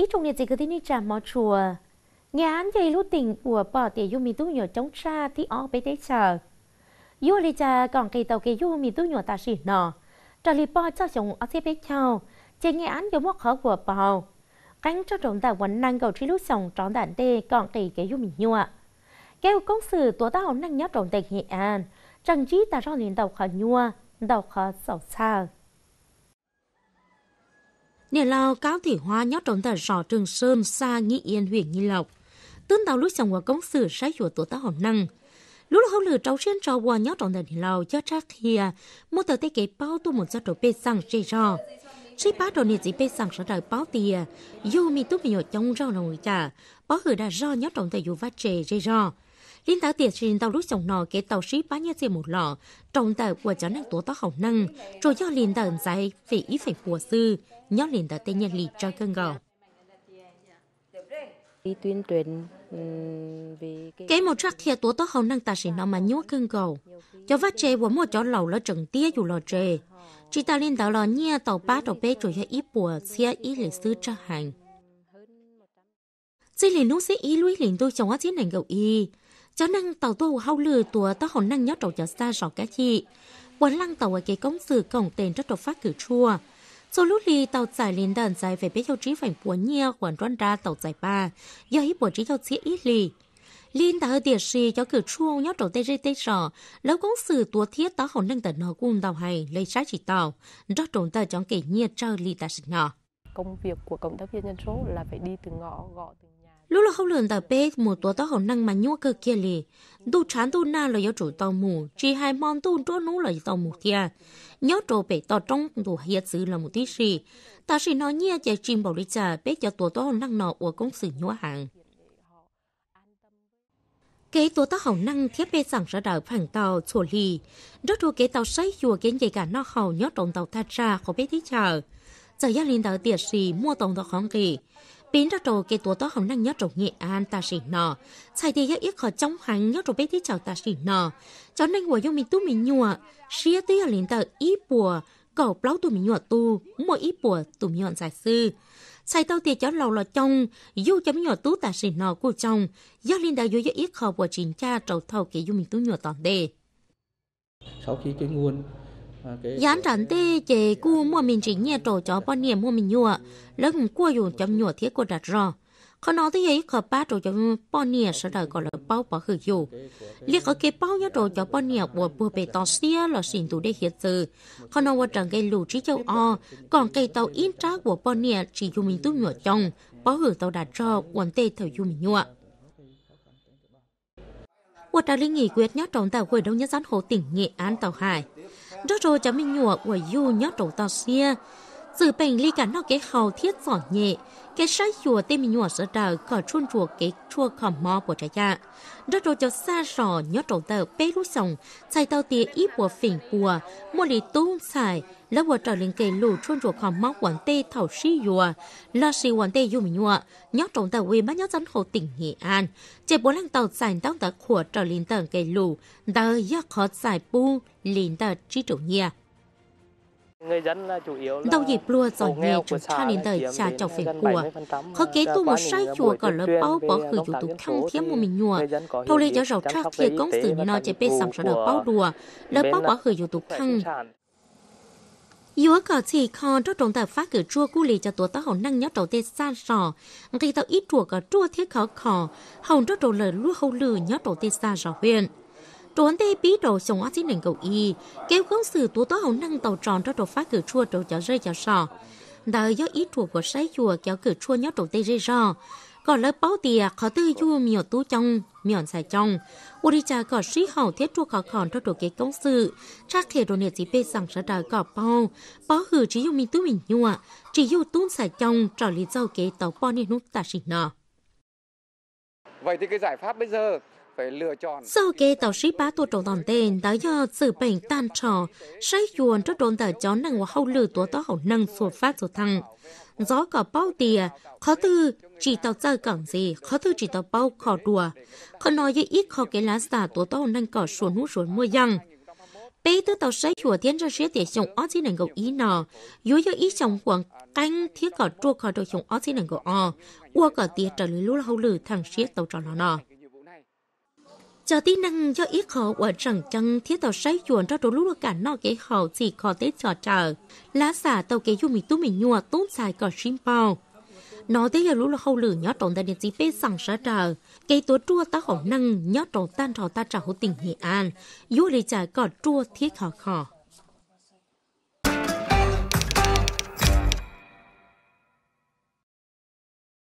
ít trong nhiệt gì cứ tin đi trả mò chùa nhà án dây lũ tình của bỏ tiền du mì tu nhỏ chống xa thì ó bế tế chờ du lì cha còn cây tàu kỳ du mì tu nhỏ ta xỉ nọ trả lì bỏ cho chồng ở thế bế chào trên nghe án giống mất khó của bỏ cánh cho chồng ta quán năng cầu trí lũ chồng trọn đàn tê còn cây kỳ du mì nhua kêu công sự tố tao năng nhớ trọng tệ nghệ an chẳng chí ta cho liền tàu khó nhua tàu khó sầu sao nhờ lo cao thị hoa nhóc trống tại rò trường sơn xa nghi yên huyện nghi lộc tương tàu lúc chồng của công sự sai chùa tổ tác hồn năng lúc hậu lửa trâu xuyên trò qua nhóc trống tại lào cho chắc hìa à, mua tờ tê kế bao tu một gia trổ bê sang chê rò sĩ bá trò này chỉ bê sang sở đời bao tìa à, dù mi tu mi nhỏ trong rò nồi chả bao hử đã rò nhóc trống tại dù vắt chê chê rò liên tàu tiền trên tàu lúc chồng nò kế tàu sĩ bá nhá tiền một lọ trong tàu của cháu năng tố tác hồng năng rồi do liên tàu giải về ý phải của sư nhóm liền đã tên nhân lì cho cơn gò. Đi tuyên truyền cái một chắc thiệt tố tốt hồng năng ta sẽ nó mà nhúa cưng cầu. Cho vắt chê của một chó lầu là trần tía dù lò chê. Chỉ ta lên đảo lò nhia tàu bá tàu bê rồi cho ít bùa xe ít lịch sư cho hàng. Chỉ liền nút sẽ ý lũy liền tôi chồng á chiến hành gầu y. Chó năng tàu tôi hâu lừa tùa tốt hồng năng nhó trầu cho xa rõ cá chị. Quán lăng tàu ở cái công sự cổng tên rất độc phát cử chua. Dù lúc lì tàu giải lên đàn giải về biết theo trí phảnh bố nhia quản đoan ra tàu giải ba, do hít bố trí theo chế ít lì. Linh đã tiệt sĩ cho cử chuông nhó trổ tê tê sọ, lâu cũng xử tùa thiết tỏ hồn nâng tờ nó cùng tàu hay lấy trái chỉ tàu, rõ trốn tờ chóng kể nhiệt trơ lì ta sinh nọ. Công việc của cộng tác viên nhân số là phải đi từ ngõ gõ từ lúc là không lường tờ bê một tổ tao hậu năng mà nhua cơ kia lì tu chán tu na là do chủ tao mù chỉ hai món tu chỗ nú là tàu mù kia nhớ trổ bé tao trong tu hiện sự là một tí gì ta chỉ nói nhia chạy chim bảo lý trà bé cho tổ tao hậu năng nọ của công sự nhua hàng kế tổ tao hậu năng thiết bé sẵn ra đảo phẳng tàu chỗ lì rất thua kế tao say chùa cái dây cả nó hậu nhớ trộn tàu tha ra khó biết tí chờ giờ gia linh tao tiệt gì mua tổng tao không kỳ biến ra trò cái tổ đó hồng năng nhớ trò nghệ an ta xỉ nọ sai thì ít khỏi trong hàng nhớ trò bé tí chào ta xỉ nọ cho nên của yêu mình tu mình nhua xia tí ở liền tờ ít bùa cầu plau tu mình nhua tu mua ít bùa tu mình nhọn giải sư sai tao thì cháu lầu là trong dù mình nhua tú ta xỉ nọ của trong do liên đạo dù ít khỏi bùa chính cha trầu thầu kể dù mình tu nhua toàn đề sau khi cái nguồn Gián trán tê chế cu mua mình chỉ nhẹ trổ chó bao niệm mua mình nhua, lưng cua dù chấm nhua thiết của đặt rò. Khó nói tới ấy khờ ba trổ chó bao niệm sẽ đời gọi là bao bỏ khử dù. Liệt ở cái bao nhá trổ chó bao niệm của bùa bề tỏ xia là xin tù đê hiện từ. Khó nói qua trần cây lù trí châu o, còn cây tàu in trá của bao niệm chỉ dù mình tu nhua chồng, bỏ hử tàu đặt rò quần tê thầu dù mình nhua của trào lý nghị quyết nhất trọng tạo Hội đồng Nhân dân hộ tỉnh Nghệ An Tàu Hải. Rất rồi cháu mình nhủa của dù nhất trọng tàu xia, dự bệnh ly cả nó cái hầu thiết giỏ nhẹ cái sai chùa tên mình nhỏ sợ đờ có chuôn chùa cái chùa khỏ mò của trái dạ rất rồi cho xa rò nhớ trổ tờ bê lũ sông chạy tàu tía ít của phỉnh của mua lì tung xài lớp của trở lên kề lù chuôn chùa khỏ mò quản tê thảo sĩ chùa là sĩ quản tê dùng nhọ nhớ trổ tờ quê bắt nhớ dân hồ tỉnh nghệ an chế bốn lăng tàu xài tàu tờ của trở lên tờ kề lù tờ giấc khó xài bu lên tờ trí chủ nhà Đầu dịp lùa giỏi nghề chúng ta đến đời cha cháu phải của. Khó kế tôi một sai chùa gọi lớp bao bỏ khử dụ tục thăng thiếm một mình nhùa. Thâu lê cho rào trác thiệt công sự nó chạy bê sầm sở đời bao đùa. lớp bao bỏ khử dụ tục thăng. Yếu cờ chỉ con trong trọng tờ phát cửa chua cú lì cho tổ tao hậu năng nhớ trầu tê xa rò. Gây tao ít chùa cờ chua thiết khó khó. Hồng trong trầu lời lúa hậu lử nhớ trầu tê xa rò huyền trốn tê bí đồ sống ác nền cầu y kéo khống sự tố tố hồng năng tàu tròn cho trộn phát cửa chua trộn chảo rơi chảo sò đờ do ý chùa của sấy chùa kéo cửa chua nhớ trộn tê rơi rò còn lớp báo tìa khó tư du miểu tu trong miểu xài trong u đi cha có suy hậu thiết chua khó khòn cho trộn kế công sự chắc thể đồ niệm gì bê rằng sẽ đòi cỏ bao bó hử chỉ dùng mình tu mình nhua chỉ dùng tu xài trong trở lý dâu kế tàu bao nên nút ta xịn nọ vậy thì cái giải pháp bây giờ sau khi tàu sĩ bá tổ trọng tổng tên, đã do sự bệnh tan trò, sách chuồn cho đồn tờ chó năng và hậu lử tổ tổ hậu năng sổ phát sổ thăng. Gió có bao tìa, khó tư, chỉ tàu chơi cảng gì, khó tư chỉ tàu bao khó đùa. Khó nói với ít khó cái lá giả tổ tổ năng cỏ xuống hút xuống mua dăng. Bây tư tàu sách hùa thiên ra sẽ tiệt chồng ó chỉ năng cầu ý nọ, yếu yếu ý chồng quảng canh thiết cỏ chua khỏi đồ chồng ó chỉ năng cầu ọ, ua cỏ tiệt trở lưới lũ hậu lử thằng sẽ tàu tròn nó nọ cho tí năng cho ít khó ở rằng chân thiết tàu say chuồn cho trốn lúc cả nó cái họ gì khó tết cho chờ lá xả tàu cái dùng mình tú mình nhua tốt xài còn sim bao nó thế giờ lúc là khâu lử nhớ trộn ta điện chỉ bê sẵn sợ chờ cái tua trua ta khổ năng nhớ trộn tan trò ta trả hữu tình hệ an dù lý trả còn trua thiết khó khó